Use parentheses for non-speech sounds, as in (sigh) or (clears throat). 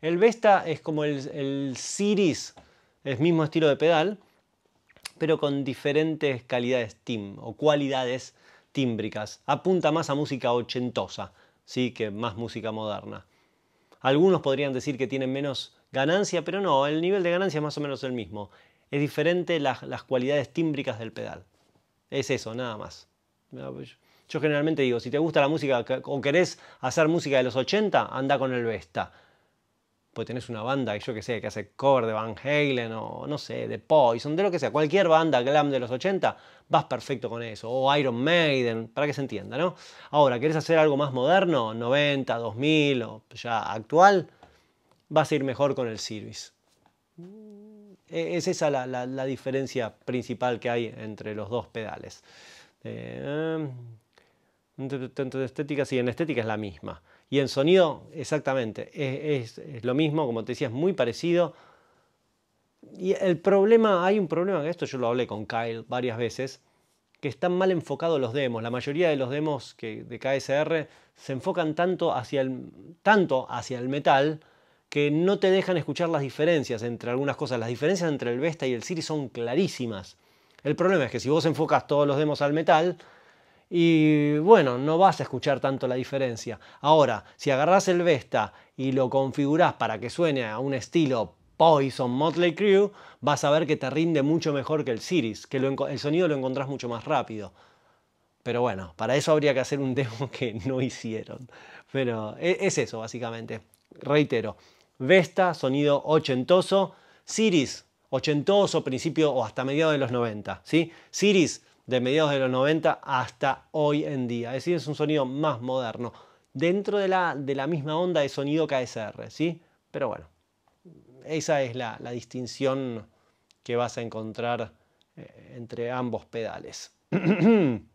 El Vesta es como el, el es el mismo estilo de pedal, pero con diferentes calidades tim o cualidades tímbricas. Apunta más a música ochentosa, sí, que más música moderna. Algunos podrían decir que tienen menos ganancia, pero no, el nivel de ganancia es más o menos el mismo. Es diferente las, las cualidades tímbricas del pedal. Es eso, nada más. Pues, yo generalmente digo, si te gusta la música o querés hacer música de los 80, anda con el Vesta pues tenés una banda, yo que sé, que hace cover de Van Halen o no sé, de Poison, de lo que sea, cualquier banda glam de los 80, vas perfecto con eso. O Iron Maiden, para que se entienda, ¿no? Ahora, ¿querés hacer algo más moderno, 90, 2000 o ya actual? Vas a ir mejor con el Sirius. E-, es esa la, la, diferencia principal que hay entre los dos pedales. Eh, tanto estética, sí, en estética es la misma. Y en sonido, exactamente, es, lo mismo, como te decía, es muy parecido. Y el problema, hay un problema, esto yo lo hablé con Kyle varias veces, que están mal enfocados los demos. La mayoría de los demos que, de KSR se enfocan tanto hacia el, tanto hacia el metal que no te dejan escuchar las diferencias entre algunas cosas. Las diferencias entre el Vesta y el Siri son clarísimas. El problema es que si vos enfocas todos los demos al metal, y bueno, no vas a escuchar tanto la diferencia. Ahora, si agarras el Vesta y lo configurás para que suene a un estilo Poison Motley Crew vas a ver que te rinde mucho mejor que el Siris que el sonido lo encontrás mucho más rápido. Pero bueno, para eso habría que hacer un (laughs) demo que no hicieron. Pero e-, es eso, básicamente. Reitero, Vesta, sonido ochentoso, Siris, ochentoso, principio o hasta mediados de los 90, ¿sí? Siris, de mediados de los 90 hasta hoy en día. Es decir, es un sonido más moderno, dentro de la, de la misma onda de sonido KSR, ¿sí? Pero bueno, esa es la, distinción que vas a encontrar eh, entre ambos pedales. (clears throat)